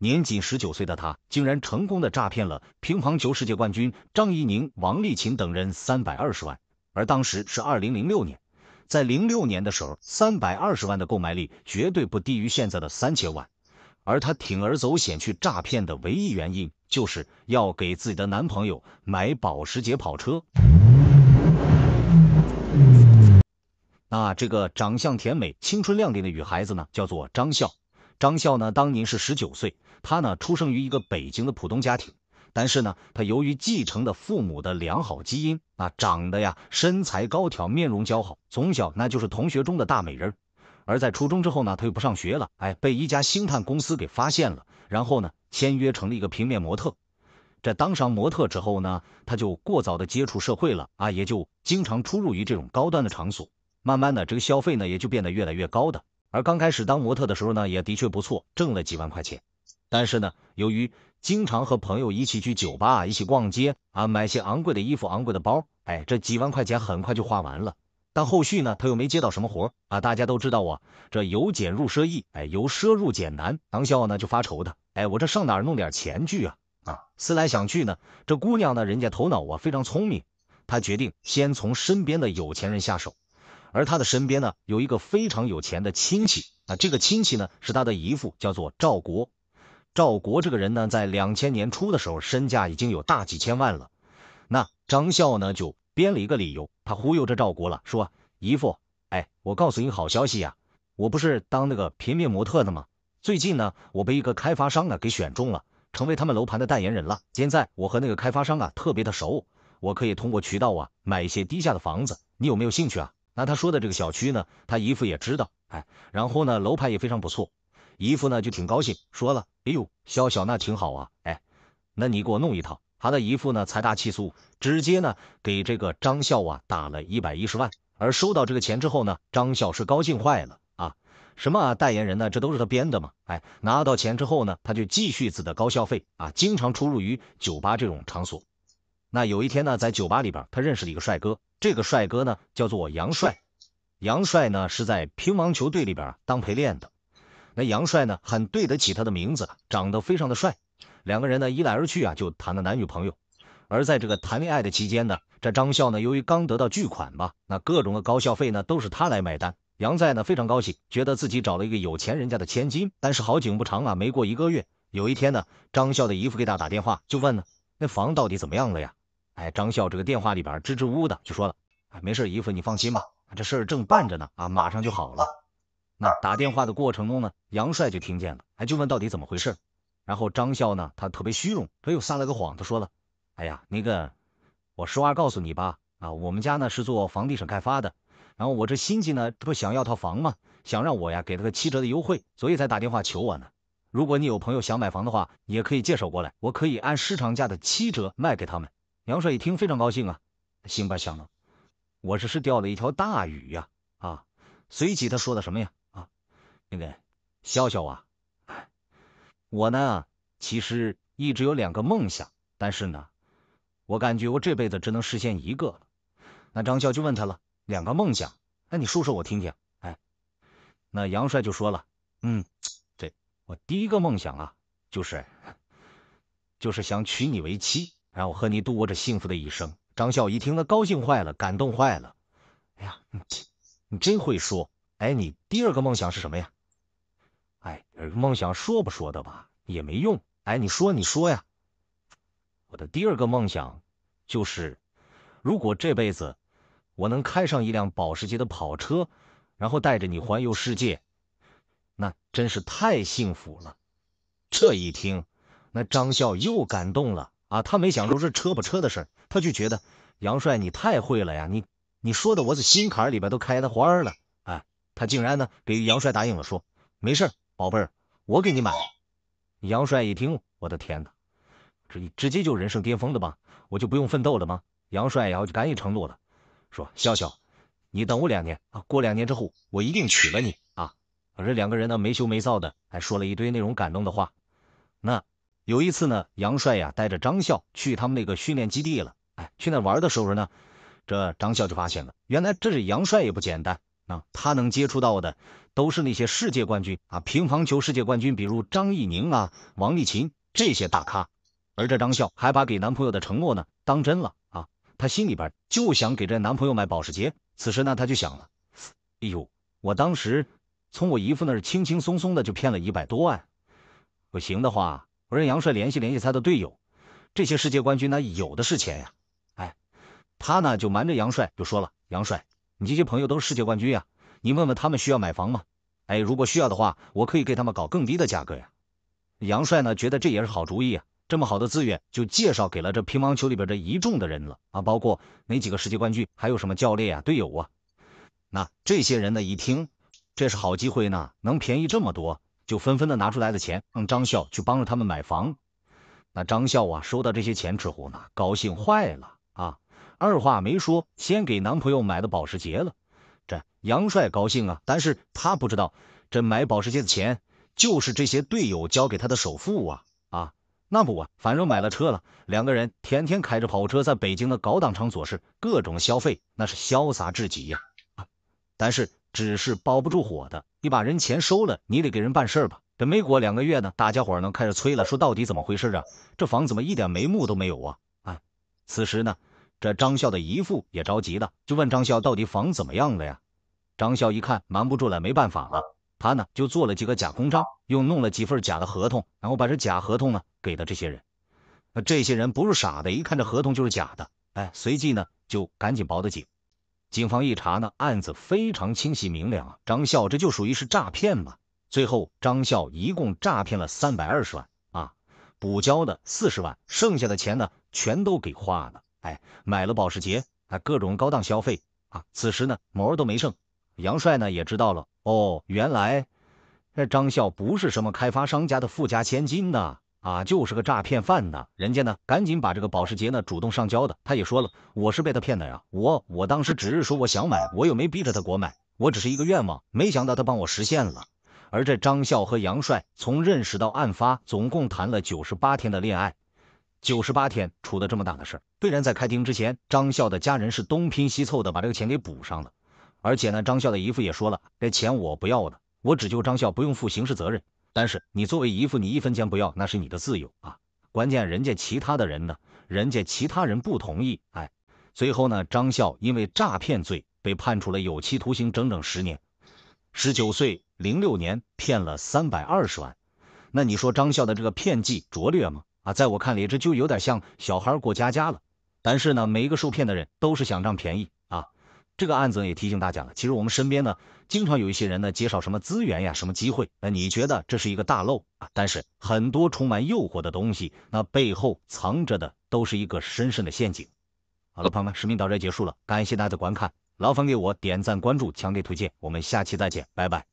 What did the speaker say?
年仅十九岁的他，竟然成功的诈骗了乒乓球世界冠军张怡宁、王丽琴等人三百二十万，而当时是二零零六年，在零六年的时候，三百二十万的购买力绝对不低于现在的三千万，而他铤而走险去诈骗的唯一原因，就是要给自己的男朋友买保时捷跑车。那这个长相甜美、青春靓丽的女孩子呢，叫做张笑。张笑呢，当年是十九岁，他呢出生于一个北京的普通家庭，但是呢，他由于继承了父母的良好基因啊，长得呀身材高挑，面容姣好，从小那就是同学中的大美人。而在初中之后呢，他又不上学了，哎，被一家星探公司给发现了，然后呢签约成了一个平面模特。这当上模特之后呢，他就过早的接触社会了啊，也就经常出入于这种高端的场所，慢慢的这个消费呢也就变得越来越高的。而刚开始当模特的时候呢，也的确不错，挣了几万块钱。但是呢，由于经常和朋友一起去酒吧，一起逛街啊，买些昂贵的衣服、昂贵的包，哎，这几万块钱很快就花完了。但后续呢，他又没接到什么活啊。大家都知道我这由俭入奢易，哎，由奢入俭难。唐笑呢就发愁的，哎，我这上哪儿弄点钱去啊？啊，思来想去呢，这姑娘呢，人家头脑啊非常聪明，她决定先从身边的有钱人下手。而他的身边呢，有一个非常有钱的亲戚啊，这个亲戚呢是他的姨父，叫做赵国。赵国这个人呢，在两千年初的时候，身价已经有大几千万了。那张孝呢，就编了一个理由，他忽悠着赵国了，说：“姨父，哎，我告诉你好消息呀，我不是当那个平面模特的吗？最近呢，我被一个开发商啊给选中了，成为他们楼盘的代言人了。现在我和那个开发商啊特别的熟，我可以通过渠道啊买一些低价的房子，你有没有兴趣啊？”那他说的这个小区呢，他姨父也知道，哎，然后呢，楼盘也非常不错，姨父呢就挺高兴，说了，哎呦，肖小娜挺好啊，哎，那你给我弄一套。他的姨父呢财大气粗，直接呢给这个张笑啊打了一百一十万。而收到这个钱之后呢，张笑是高兴坏了啊，什么代言人呢，这都是他编的嘛，哎，拿到钱之后呢，他就继续自的高消费啊，经常出入于酒吧这种场所。那有一天呢，在酒吧里边，他认识了一个帅哥。这个帅哥呢，叫做杨帅。杨帅呢，是在乒乓球队里边当陪练的。那杨帅呢，很对得起他的名字，长得非常的帅。两个人呢，一来二去啊，就谈了男女朋友。而在这个谈恋爱的期间呢，这张笑呢，由于刚得到巨款吧，那各种的高校费呢，都是他来买单。杨在呢，非常高兴，觉得自己找了一个有钱人家的千金。但是好景不长啊，没过一个月，有一天呢，张笑的姨父给他打电话，就问呢，那房到底怎么样了呀？哎，张笑这个电话里边支支吾吾的就说了，哎，没事，姨夫你放心吧，这事儿正办着呢，啊，马上就好了。那打电话的过程中呢，杨帅就听见了，哎，就问到底怎么回事。然后张笑呢，他特别虚荣，他又撒了个谎，他说了，哎呀，那个，我实话告诉你吧，啊，我们家呢是做房地产开发的，然后我这亲戚呢，这不想要套房吗？想让我呀给他个七折的优惠，所以才打电话求我呢。如果你有朋友想买房的话，也可以介绍过来，我可以按市场价的七折卖给他们。杨帅一听非常高兴啊，心白想了，我这是钓了一条大鱼呀！啊，随即他说的什么呀？啊，那个笑笑啊，我呢，其实一直有两个梦想，但是呢，我感觉我这辈子只能实现一个了。那张笑就问他了，两个梦想？那你说说我听听。哎，那杨帅就说了，嗯，对，我第一个梦想啊，就是，就是想娶你为妻。让我和你度过这幸福的一生。张笑一听，他高兴坏了，感动坏了。哎呀，你你真会说。哎，你第二个梦想是什么呀？哎，梦想说不说的吧，也没用。哎，你说，你说呀。我的第二个梦想就是，如果这辈子我能开上一辆保时捷的跑车，然后带着你环游世界，那真是太幸福了。这一听，那张笑又感动了。啊，他没想出是车不车的事儿，他就觉得杨帅你太会了呀，你你说的我这心坎里边都开的花儿了，哎，他竟然呢给杨帅答应了，说没事宝贝儿，我给你买。杨帅一听，我的天哪，直直接就人生巅峰的吧，我就不用奋斗了吗？杨帅然后就赶紧承诺了，说笑笑，你等我两年，啊，过两年之后我一定娶了你啊。而这两个人呢没羞没臊的，还说了一堆那种感动的话，那。有一次呢，杨帅呀带着张笑去他们那个训练基地了。哎，去那玩的时候呢，这张笑就发现了，原来这是杨帅也不简单啊！他能接触到的都是那些世界冠军啊，乒乓球世界冠军，比如张怡宁啊、王励勤这些大咖。而这张笑还把给男朋友的承诺呢当真了啊！她心里边就想给这男朋友买保时捷。此时呢，她就想了：哎呦，我当时从我姨夫那儿轻轻松松的就骗了一百多万，不行的话。我让杨帅联系联系他的队友，这些世界冠军那有的是钱呀！哎，他呢就瞒着杨帅，就说了：“杨帅，你这些朋友都是世界冠军啊，你问问他们需要买房吗？哎，如果需要的话，我可以给他们搞更低的价格呀。”杨帅呢觉得这也是好主意啊，这么好的资源就介绍给了这乒乓球里边这一众的人了啊，包括哪几个世界冠军，还有什么教练啊、队友啊。那这些人呢一听，这是好机会呢，能便宜这么多。就纷纷的拿出来的钱，让张笑去帮着他们买房。那张笑啊，收到这些钱之后呢，高兴坏了啊，二话没说，先给男朋友买的保时捷了。这杨帅高兴啊，但是他不知道，这买保时捷的钱就是这些队友交给他的首付啊啊，那不，反正买了车了，两个人天天开着跑车，在北京的高档场所是各种消费，那是潇洒至极呀。但是纸是包不住火的。你把人钱收了，你得给人办事吧？这没过两个月呢，大家伙呢开始催了，说到底怎么回事啊？这房怎么一点眉目都没有啊？啊！此时呢，这张笑的姨父也着急了，就问张笑到底房怎么样了呀？张笑一看瞒不住了，没办法了，他呢就做了几个假公章，又弄了几份假的合同，然后把这假合同呢给的这些人。那这些人不是傻的，一看这合同就是假的，哎，随即呢就赶紧报的警。警方一查呢，案子非常清晰明了，啊！张笑这就属于是诈骗嘛。最后张笑一共诈骗了三百二十万啊，补交的四十万，剩下的钱呢，全都给花了。哎，买了保时捷，还各种高档消费啊。此时呢，毛都没剩。杨帅呢也知道了哦，原来那张笑不是什么开发商家的富家千金呐。啊，就是个诈骗犯呢。人家呢，赶紧把这个保时捷呢主动上交的。他也说了，我是被他骗的呀。我我当时只是说我想买，我又没逼着他给我买，我只是一个愿望。没想到他帮我实现了。而这张笑和杨帅从认识到案发，总共谈了九十八天的恋爱，九十八天出了这么大的事儿。虽然在开庭之前，张笑的家人是东拼西凑的把这个钱给补上了。而且呢，张笑的姨父也说了，这钱我不要的，我只求张笑不用负刑事责任。但是你作为姨父，你一分钱不要，那是你的自由啊。关键人家其他的人呢，人家其他人不同意，哎，最后呢，张孝因为诈骗罪被判处了有期徒刑整整十年。十九岁，零六年骗了三百二十万，那你说张孝的这个骗技拙劣吗？啊，在我看来，这就有点像小孩过家家了。但是呢，每一个受骗的人都是想占便宜。这个案子也提醒大家了，其实我们身边呢，经常有一些人呢介绍什么资源呀、什么机会，那你觉得这是一个大漏啊？但是很多充满诱惑的东西，那背后藏着的都是一个深深的陷阱。好了，朋友们，视频到这结束了，感谢大家的观看，劳烦给我点赞、关注、强烈推荐，我们下期再见，拜拜。